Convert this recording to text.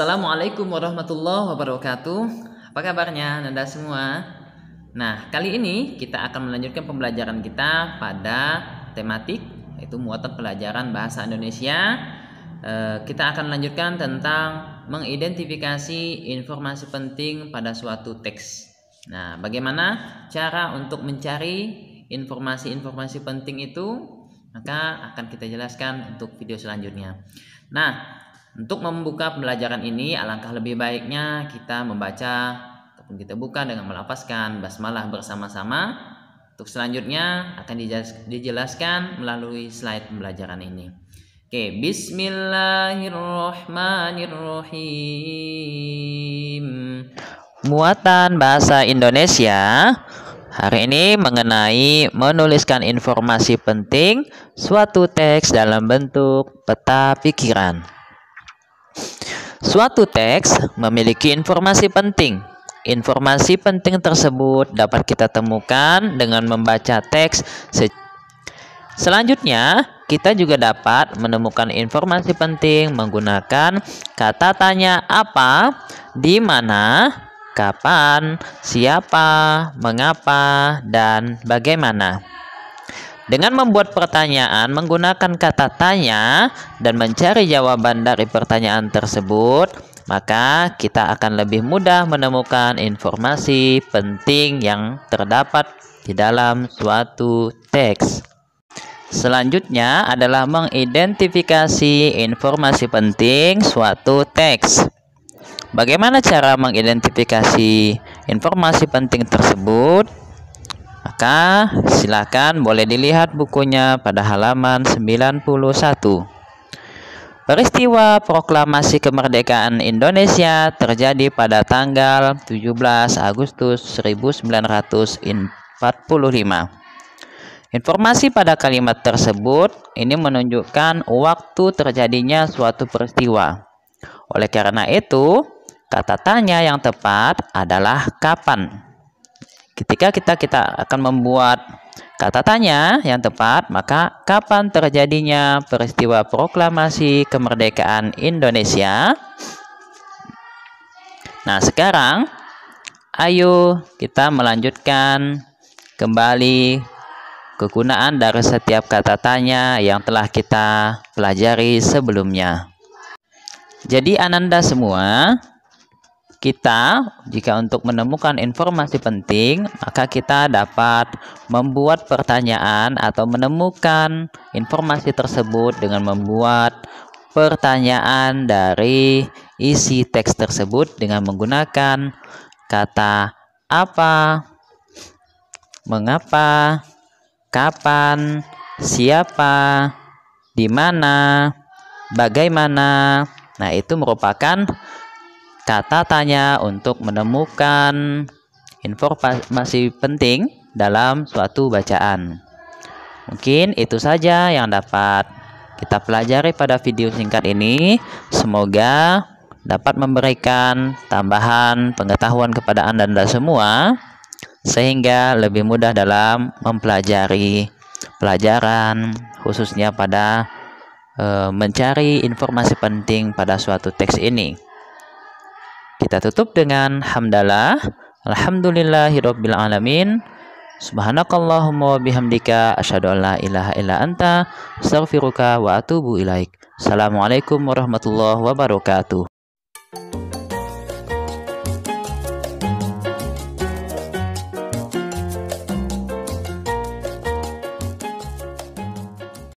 Assalamualaikum warahmatullahi wabarakatuh. Apa kabarnya Anda semua? Nah, kali ini kita akan melanjutkan pembelajaran kita pada tematik yaitu muatan pelajaran bahasa Indonesia. Eh, kita akan lanjutkan tentang mengidentifikasi informasi penting pada suatu teks. Nah, bagaimana cara untuk mencari informasi-informasi penting itu? Maka akan kita jelaskan untuk video selanjutnya. Nah, untuk membuka pembelajaran ini, alangkah lebih baiknya kita membaca ataupun kita buka dengan melapaskan basmalah bersama-sama. Untuk selanjutnya akan dijelaskan melalui slide pembelajaran ini. Oke, Bismillahirrahmanirrahim. Muatan bahasa Indonesia Hari ini mengenai menuliskan informasi penting suatu teks dalam bentuk peta pikiran. Suatu teks memiliki informasi penting. Informasi penting tersebut dapat kita temukan dengan membaca teks. Selanjutnya, kita juga dapat menemukan informasi penting menggunakan kata tanya apa, di mana, kapan, siapa, mengapa, dan bagaimana. Dengan membuat pertanyaan menggunakan kata tanya dan mencari jawaban dari pertanyaan tersebut, maka kita akan lebih mudah menemukan informasi penting yang terdapat di dalam suatu teks. Selanjutnya adalah mengidentifikasi informasi penting suatu teks. Bagaimana cara mengidentifikasi informasi penting tersebut? Maka silakan boleh dilihat bukunya pada halaman 91. Peristiwa proklamasi kemerdekaan Indonesia terjadi pada tanggal 17 Agustus 1945. Informasi pada kalimat tersebut ini menunjukkan waktu terjadinya suatu peristiwa. Oleh karena itu, kata tanya yang tepat adalah kapan. Ketika kita kita akan membuat kata tanya yang tepat, maka kapan terjadinya peristiwa proklamasi kemerdekaan Indonesia? Nah, sekarang ayo kita melanjutkan kembali kegunaan dari setiap kata tanya yang telah kita pelajari sebelumnya. Jadi Ananda semua, kita jika untuk menemukan informasi penting, maka kita dapat membuat pertanyaan atau menemukan informasi tersebut dengan membuat pertanyaan dari isi teks tersebut dengan menggunakan kata apa, mengapa, kapan, siapa, di mana, bagaimana. Nah, itu merupakan kata untuk menemukan informasi penting dalam suatu bacaan. Mungkin itu saja yang dapat kita pelajari pada video singkat ini. Semoga dapat memberikan tambahan pengetahuan kepada Anda, dan semua sehingga lebih mudah dalam mempelajari pelajaran khususnya pada e, mencari informasi penting pada suatu teks ini. Kita tutup dengan hamdalah. Alhamdulillahirabbil alamin. Subhanakallahumma wa bihamdika asyhadu an la ilaha illa anta astaghfiruka wa atubu ilaik. Assalamualaikum warahmatullahi wabarakatuh.